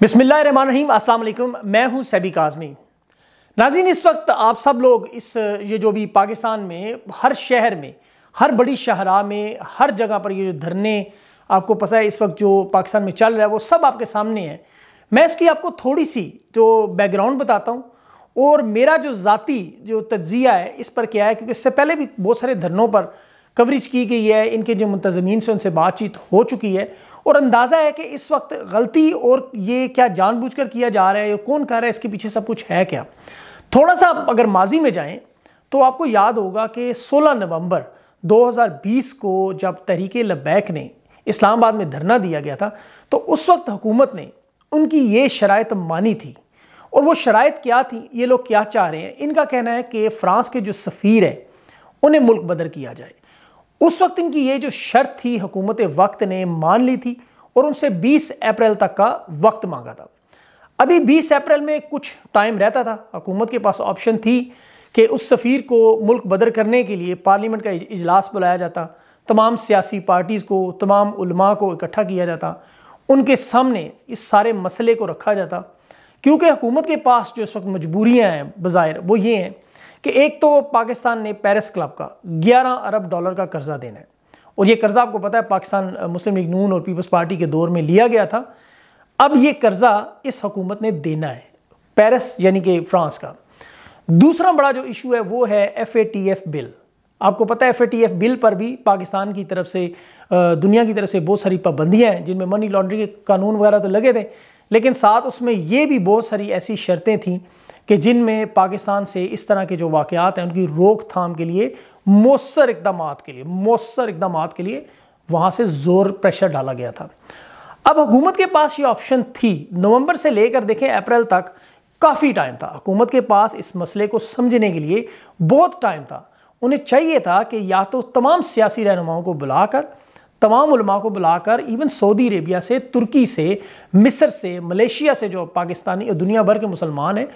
बिसमीम अल्लाम मैं हूं सैबी काजमी नाजीन इस वक्त आप सब लोग इस ये जो भी पाकिस्तान में हर शहर में हर बड़ी शहरा में हर जगह पर ये जो धरने आपको पता है इस वक्त जो पाकिस्तान में चल रहा है वो सब आपके सामने है मैं इसकी आपको थोड़ी सी जो बैकग्राउंड बताता हूँ और मेरा जो ज़ाती जो तज्जिया है इस पर क्या है क्योंकि इससे पहले भी बहुत सारे धरनों पर कवरेज की गई है इनके जो मुंतजमीन से उनसे बातचीत हो चुकी है और अंदाज़ा है कि इस वक्त गलती और ये क्या जानबूझकर किया जा रहा है या कौन कर रहा है इसके पीछे सब कुछ है क्या थोड़ा सा अगर माजी में जाएं तो आपको याद होगा कि 16 नवंबर 2020 को जब तहरीक लबैक ने इस्लामाबाद में धरना दिया गया था तो उस वक्त हुकूमत ने उनकी ये शरात मानी थी और वो शरात क्या थी ये लोग क्या चाह रहे हैं इनका कहना है कि फ़्रांस के जो सफ़ीर हैं उन्हें मुल्क बदर किया जाए उस वक्त इनकी ये जो शर्त थी हुकूमत वक्त ने मान ली थी और उनसे 20 अप्रैल तक का वक्त मांगा था अभी 20 अप्रैल में कुछ टाइम रहता था हुकूमत के पास ऑप्शन थी कि उस सफ़ीर को मुल्क बदर करने के लिए पार्लियामेंट का इजलास बुलाया जाता तमाम सियासी पार्टीज़ को तमाम उलमा को इकट्ठा किया जाता उनके सामने इस सारे मसले को रखा जाता क्योंकि हुकूमत के पास जो इस वक्त मजबूरियाँ हैं बाहिर वो ये हैं कि एक तो पाकिस्तान ने पेरिस क्लब का 11 अरब डॉलर का कर्जा देना है और ये कर्जा आपको पता है पाकिस्तान मुस्लिम लीग नून और पीपल्स पार्टी के दौर में लिया गया था अब ये कर्जा इस हुकूमत ने देना है पेरिस यानी कि फ्रांस का दूसरा बड़ा जो इशू है वो है एफ बिल आपको पता है F A T F bill पर भी पाकिस्तान की तरफ से दुनिया की तरफ से बहुत सारी पाबंदियाँ हैं जिनमें मनी लॉन्ड्रिंग के कानून वगैरह तो लगे थे लेकिन साथ उसमें ये भी बहुत सारी ऐसी शर्तें थीं कि जिनमें पाकिस्तान से इस तरह के जो वाक़ात हैं उनकी रोकथाम के लिए मौसर इकदाम के लिए मौसर इकदाम के लिए वहाँ से ज़ोर प्रेशर डाला गया था अब हुकूमत के पास ये ऑप्शन थी नवंबर से लेकर देखें अप्रैल तक काफ़ी टाइम था हुकूमत के पास इस मसले को समझने के लिए बहुत टाइम था उन्हें चाहिए था कि या तो तमाम सियासी रहनुमाओं को बुलाकर तमाम उलमा को बुलाकर इवन सऊदी अरेबिया से तुर्की से मिस्र से मलेशिया से जो पाकिस्तानी दुनिया भर के मुसलमान हैं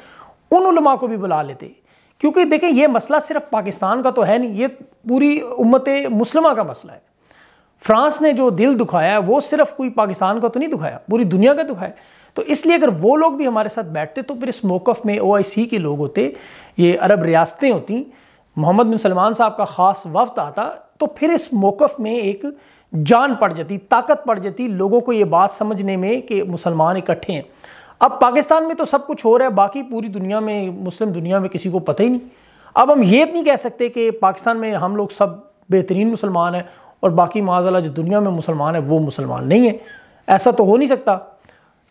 उन उलमा को भी बुला लेते क्योंकि देखें यह मसला सिर्फ पाकिस्तान का तो है नहीं ये पूरी उम्मत मुसलमा का मसला है फ्रांस ने जो दिल दुखाया वो सिर्फ कोई पाकिस्तान का तो नहीं दुखाया पूरी दुनिया का दुखाया तो इसलिए अगर वो लोग भी हमारे साथ बैठते तो फिर इस मौक़ में ओ के लोग होते ये अरब रियासतें होती मोहम्मद बिन सलमान साहब का ख़ास वफ्त आता तो फिर इस मौक़ में एक जान पड़ जाती ताकत पड़ जाती लोगों को ये बात समझने में कि मुसलमान इकट्ठे हैं अब पाकिस्तान में तो सब कुछ हो रहा है बाकी पूरी दुनिया में मुस्लिम दुनिया में किसी को पता ही नहीं अब हम ये नहीं कह सकते कि पाकिस्तान में हम लोग सब बेहतरीन मुसलमान हैं और बाकी माजाला जो दुनिया में मुसलमान है वो मुसलमान नहीं है ऐसा तो हो नहीं सकता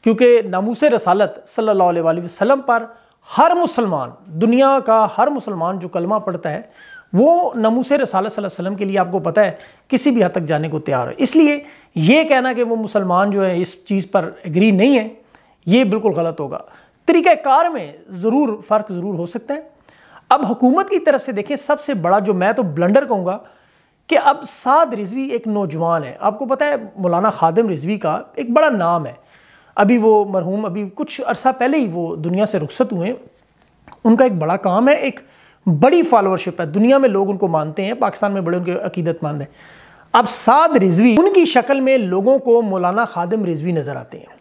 क्योंकि नमूस रसालत सल्ला वसलम पर हर मुसलमान दुनिया का हर मुसलमान जो कलमा पढ़ता है वो नमूस रसालत वसलम के लिए आपको पता है किसी भी हद तक जाने को तैयार है इसलिए ये कहना कि वो मुसलमान जो है इस चीज़ पर एग्री नहीं है ये बिल्कुल गलत होगा तरीक़ार में ज़रूर फ़र्क ज़रूर हो सकता है अब हुकूमत की तरफ से देखें सबसे बड़ा जो मैं तो ब्लंडर कहूँगा कि अब साद रिजवी एक नौजवान है आपको पता है मौलाना खादम रिजवी का एक बड़ा नाम है अभी वो मरहूम अभी कुछ अरसा पहले ही वो दुनिया से रुखसत हुए उनका एक बड़ा काम है एक बड़ी फॉलोअरशिप है दुनिया में लोग उनको मानते हैं पाकिस्तान में बड़े उनके मानते हैं अब साद रिजवी उनकी शक्ल में लोगों को मौलाना खादम रिजवी नज़र आते हैं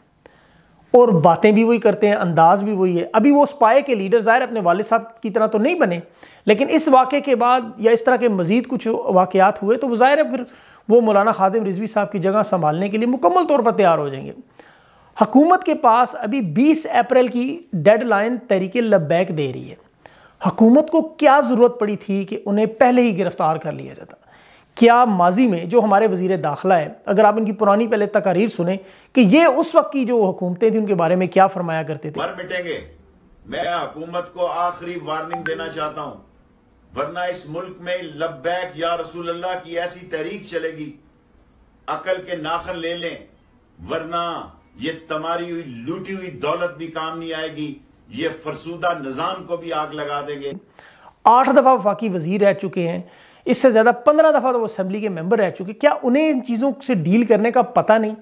और बातें भी वही करते हैं अंदाज भी वही है अभी वो स्पाई के लीडर ज़ाहिर अपने वाले साहब की तरह तो नहीं बने लेकिन इस वाक़े के बाद या इस तरह के मज़ीद कुछ वाक़ात हुए तो वो ज़ाहिर है फिर वो मौलाना खादिम रिजवी साहब की जगह संभालने के लिए मुकम्मल तौर पर तैयार हो जाएंगे हकूमत के पास अभी बीस अप्रैल की डेड लाइन तरीके लबैक दे रही है हकूमत को क्या ज़रूरत पड़ी थी कि उन्हें पहले ही गिरफ़्तार कर लिया जाता क्या माजी में जो हमारे वजीर दाखिला है अगर आप इनकी पुरानी पहले तकारीर सुने कि ये उस वक्त की जो हुकूमतें थी उनके बारे में क्या फरमाया करते थे बिटेंगे मैं हुकूमत को आखिरी वार्निंग देना चाहता हूं वरना इस मुल्क में लब्बैक या रसूल अल्लाह की ऐसी तहरीक चलेगी अकल के नाखन ले लें वरना ये तमारी हुई लूटी हुई दौलत भी काम नहीं आएगी ये फरसूदा निज़ाम को भी आग लगा देंगे आठ दफा वफाकी वजीर रह चुके हैं इससे ज़्यादा पंद्रह दफ़ा तो वो असम्बली के मेंबर रह चुके क्या उन्हें इन चीज़ों से डील करने का पता नहीं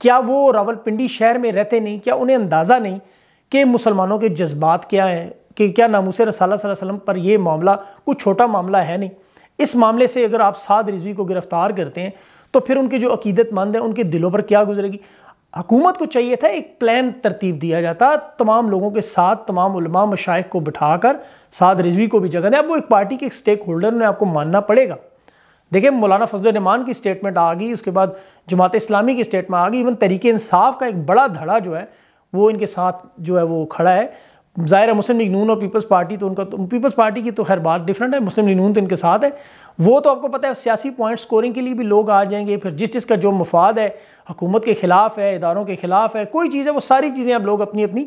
क्या वो रावलपिंडी शहर में रहते नहीं क्या उन्हें अंदाज़ा नहीं कि मुसलमानों के जज्बात क्या हैं कि क्या नामूस रसाला पर यह मामला कुछ छोटा मामला है नहीं इस मामले से अगर आप साद रिजवी को गिरफ़्तार करते हैं तो फिर उनके जो अकीदतमंद हैं उनके दिलों पर क्या गुजरेगी हुकूमत को चाहिए था एक प्लान तरतीब दिया जाता तमाम लोगों के साथ तमाम उलमा मशाइ को बिठाकर साद रिजवी को भी जगह दें अब वो एक पार्टी के एक स्टेक होल्डर ने आपको मानना पड़ेगा देखिए मौलाना फजलान की स्टेटमेंट आ गई उसके बाद जमात इस्लामी की स्टेटमेंट आ गई इवन तरीके इंसाफ का एक बड़ा धड़ा जो है वो इनके साथ जो है वो खड़ा है ज़ाहिर है मुस्लिम लीग नून और पीपल्स पार्टी तो उनका तो पीपल्स पार्टी की तो खैर बात डिफरेंट है मुस्लिम लीग नून तो इनके साथ है वो तो आपको पता है सियासी पॉइंट स्कोरिंग के लिए भी लोग आ जाएंगे फिर जिस जिसका जो मफाद है हुकूमत के ख़िलाफ़ है इदारों के ख़िलाफ़ है कोई चीज़ है वो सारी चीज़ें अब लोग अपनी अपनी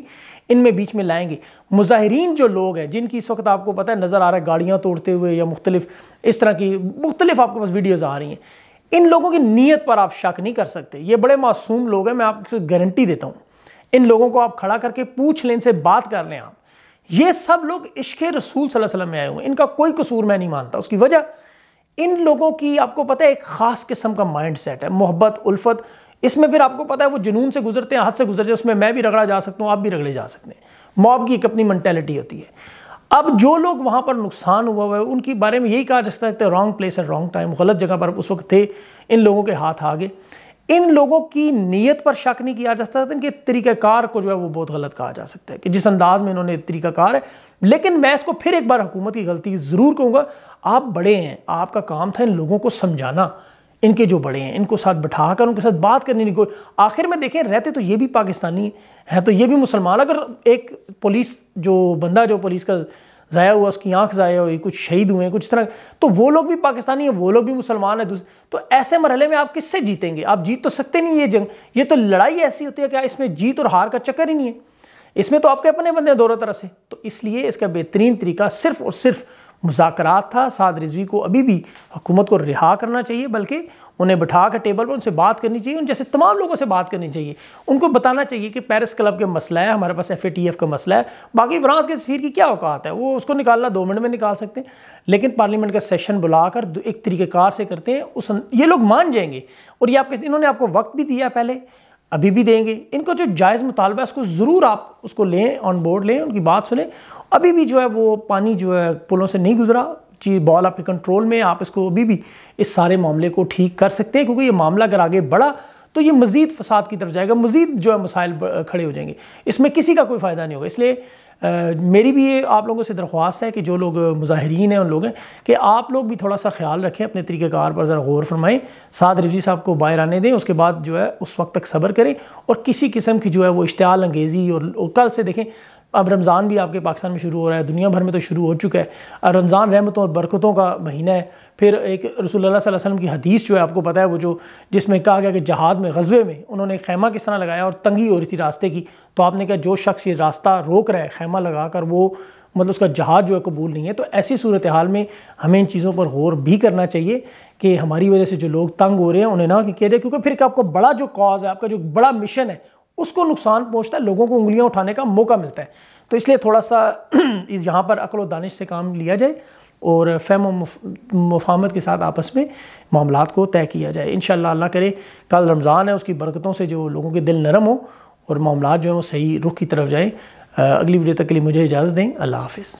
इनमें बीच में लाएंगे मुजाहरीन जो लोग हैं जिनकी इस वक्त आपको पता है नज़र आ रहा है गाड़ियाँ तोड़ते हुए या मुख्तलिफ इस तरह की मुख्तलिफ आपके पास वीडियोज़ आ रही हैं इन लोगों की नीयत पर आप शक नहीं कर सकते ये बड़े मासूम लोग हैं मैं आपको गारंटी देता हूँ इन लोगों को आप खड़ा करके पूछ लें इनसे बात कर लें आप ये सब लोग इश्क रसूल वसल्लम में आए हुए हैं इनका कोई कसूर मैं नहीं मानता उसकी वजह इन लोगों की आपको पता है एक ख़ास किस्म का माइंड सेट है मोहब्बत उल्फत इसमें फिर आपको पता है वो जुनून से गुजरते हैं हाथ से गुजरते हैं उसमें मैं भी रगड़ा जा सकता हूँ आप भी रगड़े जा सकते हैं मॉब की एक अपनी मैंटेलिटी होती है अब जो लोग वहाँ पर नुकसान हुआ हुआ है उनके बारे में यही कहा जा सकता है wrong place and wrong time गलत जगह पर उस वक्त थे इन लोगों के हाथ आ गए इन लोगों की नीयत पर शक नहीं किया जा सकता इनके तरीक़ाकार को जो है वो बहुत गलत कहा जा सकता है कि जिस अंदाज में इन्होंने तरीक़ाकार है लेकिन मैं इसको फिर एक बार हुकूमत की गलती ज़रूर कहूँगा आप बड़े हैं आपका काम था इन लोगों को समझाना इनके जो बड़े हैं इनको साथ बैठा कर उनके साथ बात करने की कोई आखिर में देखें रहते तो ये भी पाकिस्तानी हैं तो ये भी मुसलमान अगर एक पुलिस जो बंदा जो पुलिस का ज़ाया हुआ उसकी आंख ज़ाया हुई कुछ शहीद हुए हैं कुछ तरह तो वो लोग भी पाकिस्तानी हैं वो लोग भी मुसलमान हैं तो ऐसे मरहले में आप किससे जीतेंगे आप जीत तो सकते नहीं ये जंग ये तो लड़ाई ऐसी होती है क्या इसमें जीत और हार का चक्कर ही नहीं है इसमें तो आपके अपने बंदे हैं दोनों तरफ से तो इसलिए इसका बेहतरीन तरीका सिर्फ और सिर्फ मुजाकरात था साद रिजवी को अभी भी हुकूमत को रिहा करना चाहिए बल्कि उन्हें बिठा कर टेबल पर उनसे बात करनी चाहिए उन जैसे तमाम लोगों से बात करनी चाहिए उनको बताना चाहिए कि पेरिस क्लब के मसला है हमारे पास एफ का मसला है बाकी फ्रांस के सफ़ीर की क्या औकात है वो उसको निकालना दो मिनट में निकाल सकते हैं लेकिन पार्लियामेंट का सेशन बुलाकर एक तरीक़ेकार से करते हैं उस ये लोग मान जाएंगे और ये आप किसी इन्होंने आपको वक्त भी दिया पहले अभी भी देंगे इनका जो जायज़ मुतालबा है उसको ज़रूर आप उसको लें ऑन बोर्ड लें उनकी बात सुने अभी भी जो है वो पानी जो है पुलों से नहीं गुजरा जी बॉल आपके कंट्रोल में आप इसको अभी भी इस सारे मामले को ठीक कर सकते हैं क्योंकि ये मामला अगर आगे बढ़ा तो ये मज़ीद फसाद की तरफ जाएगा मज़ीद जो है मसाइल खड़े हो जाएंगे इसमें किसी का कोई फ़ायदा नहीं होगा इसलिए मेरी भी ये आप लोगों से दरख्वास्त है कि जो लोग मुजाहरीन हैं उन लोग हैं कि आप लोग भी थोड़ा सा ख्याल रखें अपने तरीक़ेकार पर ज़रा गौर फरमाएं साद रिवजी साहब को बाहर आने दें उसके बाद जो है उस वक्त तक सब्र करें और किसी किस्म की जो है वो इश्तियाल अंगेज़ी और, और कल से देखें अब रमज़ान भी आपके पाकिस्तान में शुरू हो रहा है दुनिया भर में तो शुरू हो चुका है रमज़ान रहमतों और बरकतों का महीना है फिर एक रसूल अल्लाह वसल्लम की हदीस जो है आपको पता है वो जो जिसमें कहा गया कि जहाद में गजबे में उन्होंने खैमा किस तरह लगाया और तंगी हो रही थी रास्ते की तो आपने कहा जो शख्स ये रास्ता रोक रहा है खैमा लगा कर वो मतलब उसका जहाज जो है कबूल नहीं है तो ऐसी सूरत हाल में हमें इन चीज़ों पर गौर भी करना चाहिए कि हमारी वजह से जो लोग तंग हो रहे हैं उन्हें ना कह रहे क्योंकि फिर आपका बड़ा जो कॉज है आपका जो बड़ा मिशन है उसको नुकसान पहुंचता है लोगों को उंगलियां उठाने का मौका मिलता है तो इसलिए थोड़ा सा इस यहाँ पर अकल दानिश से काम लिया जाए और फैम मफामत के साथ आपस में मामला को तय किया जाए इन अल्लाह करे कल रमज़ान है उसकी बरकतों से जो लोगों के दिल नरम हो और मामला जो है वो सही रुख की तरफ जाए अगली वीडियो तक के लिए मुझे इजाज़त दें अल्लाह हाफिज़